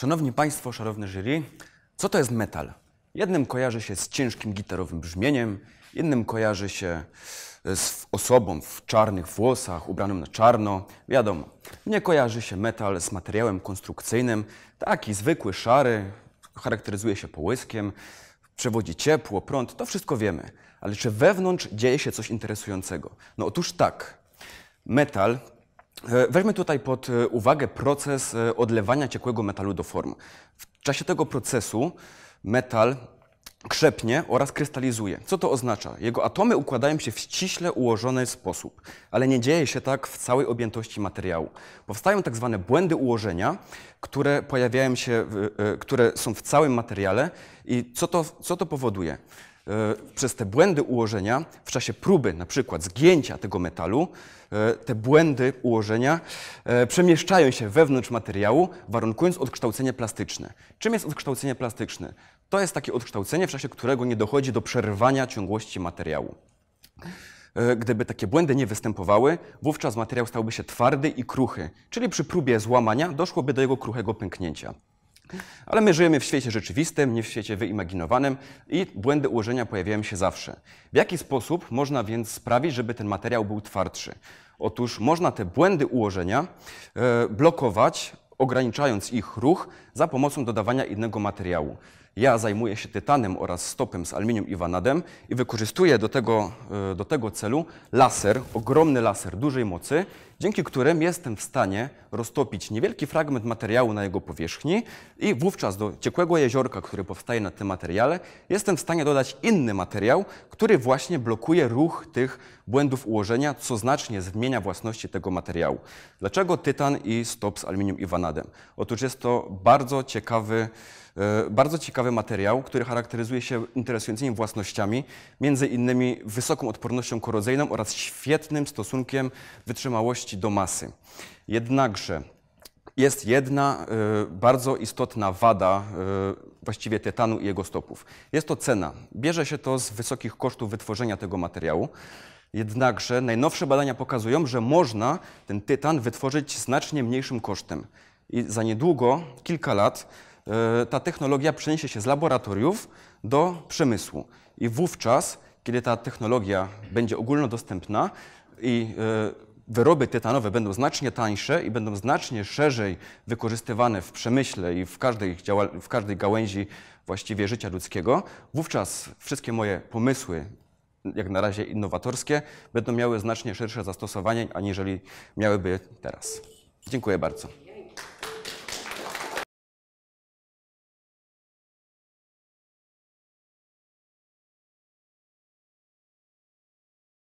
Szanowni Państwo, szanowne jury, co to jest metal? Jednym kojarzy się z ciężkim gitarowym brzmieniem, jednym kojarzy się z osobą w czarnych włosach, ubranym na czarno. Wiadomo, nie kojarzy się metal z materiałem konstrukcyjnym, taki zwykły, szary, charakteryzuje się połyskiem, przewodzi ciepło, prąd, to wszystko wiemy. Ale czy wewnątrz dzieje się coś interesującego? No otóż tak. Metal E, weźmy tutaj pod e, uwagę proces e, odlewania ciekłego metalu do form. W czasie tego procesu metal krzepnie oraz krystalizuje. Co to oznacza? Jego atomy układają się w ściśle ułożony sposób, ale nie dzieje się tak w całej objętości materiału. Powstają tak zwane błędy ułożenia, które pojawiają się, które są w całym materiale i co to, co to powoduje? E, przez te błędy ułożenia w czasie próby, na przykład zgięcia tego metalu, e, te błędy ułożenia e, przemieszczają się wewnątrz materiału, warunkując odkształcenie plastyczne. Czym jest odkształcenie plastyczne? To jest takie odkształcenie, w czasie którego nie dochodzi do przerwania ciągłości materiału. Gdyby takie błędy nie występowały, wówczas materiał stałby się twardy i kruchy, czyli przy próbie złamania doszłoby do jego kruchego pęknięcia. Ale my żyjemy w świecie rzeczywistym, nie w świecie wyimaginowanym i błędy ułożenia pojawiają się zawsze. W jaki sposób można więc sprawić, żeby ten materiał był twardszy? Otóż można te błędy ułożenia e, blokować, ograniczając ich ruch za pomocą dodawania innego materiału ja zajmuję się tytanem oraz stopem z aluminium i wanadem i wykorzystuję do tego, e, do tego celu laser, ogromny laser dużej mocy, dzięki którym jestem w stanie roztopić niewielki fragment materiału na jego powierzchni i wówczas do ciekłego jeziorka, który powstaje na tym materiale, jestem w stanie dodać inny materiał, który właśnie blokuje ruch tych błędów ułożenia, co znacznie zmienia własności tego materiału. Dlaczego tytan i stop z aluminium i wanadem? Otóż jest to bardzo ciekawy E, bardzo ciekawy materiał, który charakteryzuje się interesującymi własnościami, między innymi wysoką odpornością korozyjną oraz świetnym stosunkiem wytrzymałości do masy. Jednakże jest jedna y, bardzo istotna wada y, właściwie tytanu i jego stopów. Jest to cena. Bierze się to z wysokich kosztów wytworzenia tego materiału. Jednakże najnowsze badania pokazują, że można ten tytan wytworzyć znacznie mniejszym kosztem. I za niedługo, kilka lat, E, ta technologia przeniesie się z laboratoriów do przemysłu. I wówczas, kiedy ta technologia będzie ogólnodostępna i e, wyroby tytanowe będą znacznie tańsze i będą znacznie szerzej wykorzystywane w przemyśle i w każdej, w każdej gałęzi właściwie życia ludzkiego, wówczas wszystkie moje pomysły, jak na razie innowatorskie, będą miały znacznie szersze zastosowanie, aniżeli miałyby teraz. Dziękuję bardzo.